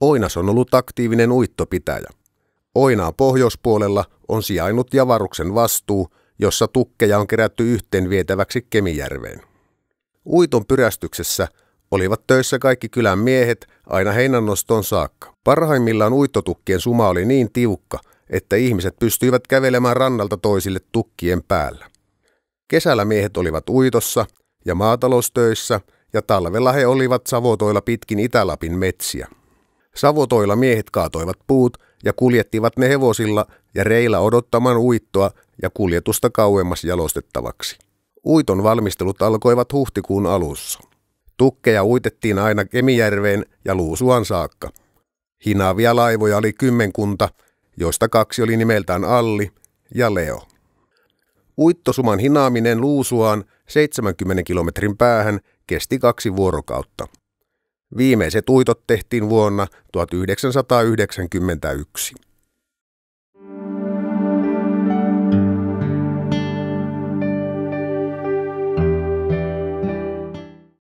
Oinas on ollut aktiivinen uittopitäjä. Oinaa pohjoispuolella on sijainnut Javaruksen vastuu, jossa tukkeja on kerätty yhteen vietäväksi Kemijärveen. Uiton pyrästyksessä olivat töissä kaikki kylän miehet aina heinännostoon saakka. Parhaimmillaan uittotukkien suma oli niin tiukka, että ihmiset pystyivät kävelemään rannalta toisille tukkien päällä. Kesällä miehet olivat uitossa ja maataloustöissä ja talvella he olivat savotoilla pitkin Itälapin metsiä. Savotoilla miehet kaatoivat puut ja kuljettivat ne hevosilla ja reillä odottamaan uittoa ja kuljetusta kauemmas jalostettavaksi. Uiton valmistelut alkoivat huhtikuun alussa. Tukkeja uitettiin aina Kemijärveen ja Luusuan saakka. Hinaavia laivoja oli kymmenkunta, joista kaksi oli nimeltään Alli ja Leo. Uittosuman hinaaminen Luusuaan 70 kilometrin päähän kesti kaksi vuorokautta. Viimeiset uitot tehtiin vuonna 1991.